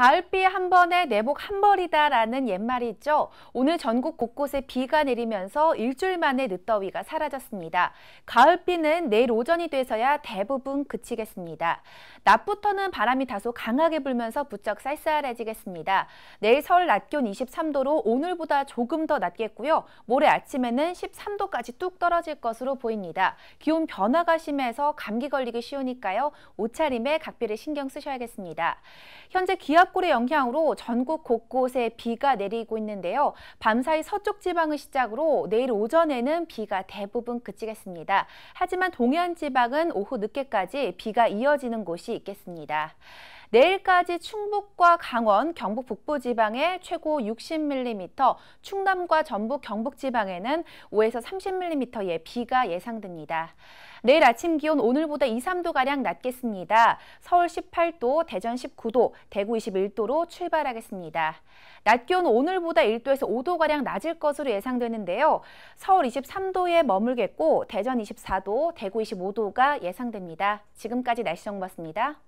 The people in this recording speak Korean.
가을비 한 번에 내복 한 벌이다라는 옛말이 있죠. 오늘 전국 곳곳에 비가 내리면서 일주일 만에 늦더위가 사라졌습니다. 가을비는 내일 오전이 돼서야 대부분 그치겠습니다. 낮부터는 바람이 다소 강하게 불면서 부쩍 쌀쌀해지겠습니다. 내일 서울 낮 기온 23도로 오늘보다 조금 더 낮겠고요. 모레 아침에는 13도까지 뚝 떨어질 것으로 보입니다. 기온 변화가 심해서 감기 걸리기 쉬우니까요. 옷차림에 각별히 신경 쓰셔야겠습니다. 현재 기압 바깥골의 영향으로 전국 곳곳에 비가 내리고 있는데요. 밤사이 서쪽 지방을 시작으로 내일 오전에는 비가 대부분 그치겠습니다. 하지만 동해안 지방은 오후 늦게까지 비가 이어지는 곳이 있겠습니다. 내일까지 충북과 강원, 경북 북부 지방에 최고 60mm, 충남과 전북, 경북 지방에는 5에서 30mm의 비가 예상됩니다. 내일 아침 기온 오늘보다 2, 3도가량 낮겠습니다. 서울 18도, 대전 19도, 대구 21도로 출발하겠습니다. 낮 기온 오늘보다 1도에서 5도가량 낮을 것으로 예상되는데요. 서울 23도에 머물겠고, 대전 24도, 대구 25도가 예상됩니다. 지금까지 날씨 정보였습니다.